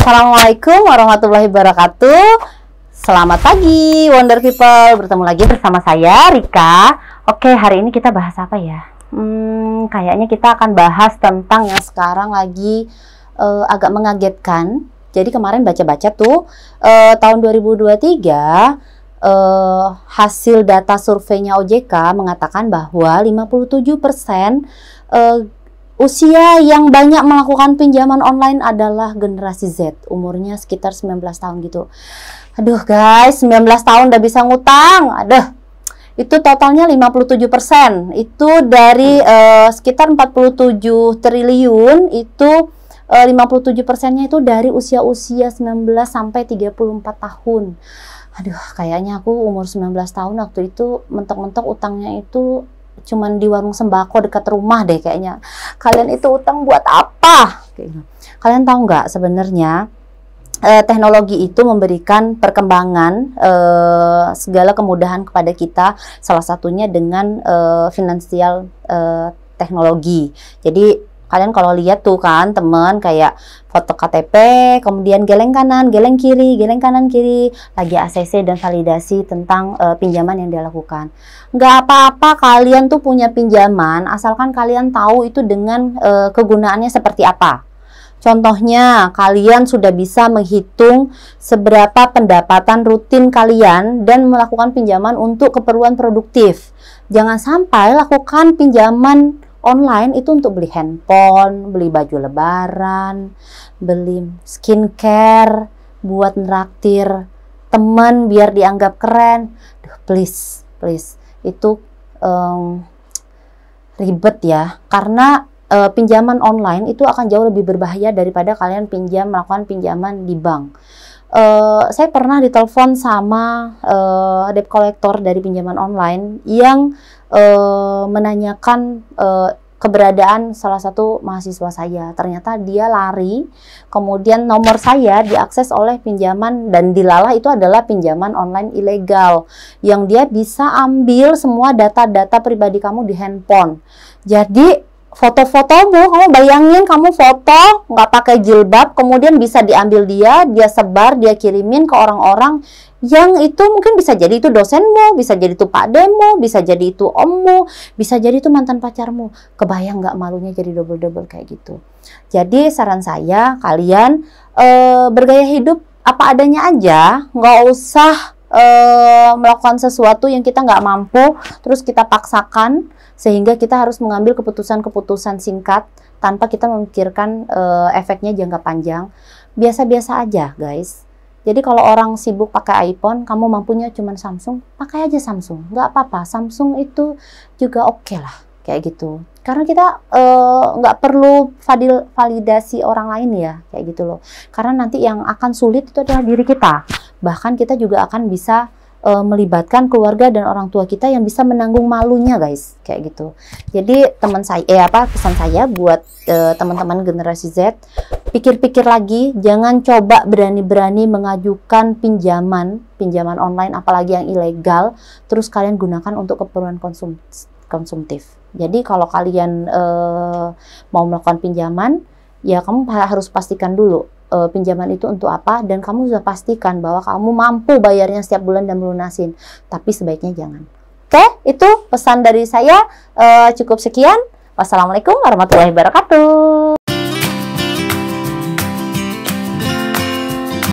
Assalamualaikum warahmatullahi wabarakatuh. Selamat pagi Wonder People. Bertemu lagi bersama saya Rika. Oke, hari ini kita bahas apa ya? Hmm, kayaknya kita akan bahas tentang yang sekarang lagi uh, agak mengagetkan. Jadi kemarin baca-baca tuh uh, tahun 2023 Uh, eh, hasil data surveinya OJK mengatakan bahwa 57% uh, Usia yang banyak melakukan pinjaman online adalah generasi Z, umurnya sekitar 19 tahun gitu. Aduh guys, 19 tahun udah bisa ngutang. Aduh. Itu totalnya 57%. Itu dari hmm. uh, sekitar 47 triliun itu eh, uh, 57%-nya itu dari usia-usia 19 sampai 34 tahun. Aduh, kayaknya aku umur 19 tahun waktu itu mentok-mentok utangnya itu cuman di warung sembako dekat rumah deh kayaknya. Kalian itu utang buat apa? Gitu. Kalian tahu nggak sebenarnya eh, teknologi itu memberikan perkembangan eh, segala kemudahan kepada kita, salah satunya dengan eh, finansial eh, teknologi. Jadi kalian kalau lihat tuh kan teman kayak foto KTP kemudian geleng kanan geleng kiri geleng kanan kiri lagi ACC dan validasi tentang uh, pinjaman yang dia lakukan nggak apa-apa kalian tuh punya pinjaman asalkan kalian tahu itu dengan uh, kegunaannya seperti apa Contohnya, kalian sudah bisa menghitung seberapa pendapatan rutin kalian dan melakukan pinjaman untuk keperluan produktif. Jangan sampai lakukan pinjaman online itu untuk beli handphone, beli baju lebaran, beli skincare, buat neraktir teman biar dianggap keren. Duh, please, please. Itu um, ribet ya. Karena uh, pinjaman online itu akan jauh lebih berbahaya daripada kalian pinjam melakukan pinjaman di bank. Uh, saya pernah ditelepon sama uh, debt collector dari pinjaman online yang uh, menanyakan uh, keberadaan salah satu mahasiswa saya. Ternyata dia lari, kemudian nomor saya diakses oleh pinjaman dan dilalah itu adalah pinjaman online ilegal yang dia bisa ambil semua data-data pribadi kamu di handphone. Jadi foto-fotomu, kamu bayangin kamu foto nggak pakai jilbab, kemudian bisa diambil dia, dia sebar, dia kirimin ke orang-orang yang itu mungkin bisa jadi itu dosenmu, bisa jadi itu pak demo, bisa jadi itu ommu, bisa jadi itu mantan pacarmu. Kebayang nggak malunya jadi double-double kayak gitu. Jadi saran saya kalian e, bergaya hidup apa adanya aja, nggak usah uh, melakukan sesuatu yang kita nggak mampu, terus kita paksakan sehingga kita harus mengambil keputusan-keputusan singkat tanpa kita memikirkan uh, efeknya jangka panjang. Biasa-biasa aja, guys. Jadi kalau orang sibuk pakai iPhone, kamu mampunya cuma Samsung, pakai aja Samsung. Nggak apa-apa, Samsung itu juga oke okay lah, kayak gitu. Karena kita uh, nggak perlu validasi orang lain ya, kayak gitu loh. Karena nanti yang akan sulit itu adalah diri kita Bahkan kita juga akan bisa e, melibatkan keluarga dan orang tua kita yang bisa menanggung malunya, guys. Kayak gitu. Jadi teman saya eh apa pesan saya buat eh, teman-teman generasi Z, pikir-pikir lagi, jangan coba berani-berani mengajukan pinjaman, pinjaman online apalagi yang ilegal, terus kalian gunakan untuk keperluan konsum konsumtif. Jadi kalau kalian e, mau melakukan pinjaman, ya kamu harus pastikan dulu uh, pinjaman itu untuk apa dan kamu sudah pastikan bahwa kamu mampu bayarnya setiap bulan dan melunasin. Tapi sebaiknya jangan. Oke, okay? itu pesan dari saya. Uh, cukup sekian. Wassalamualaikum warahmatullahi wabarakatuh.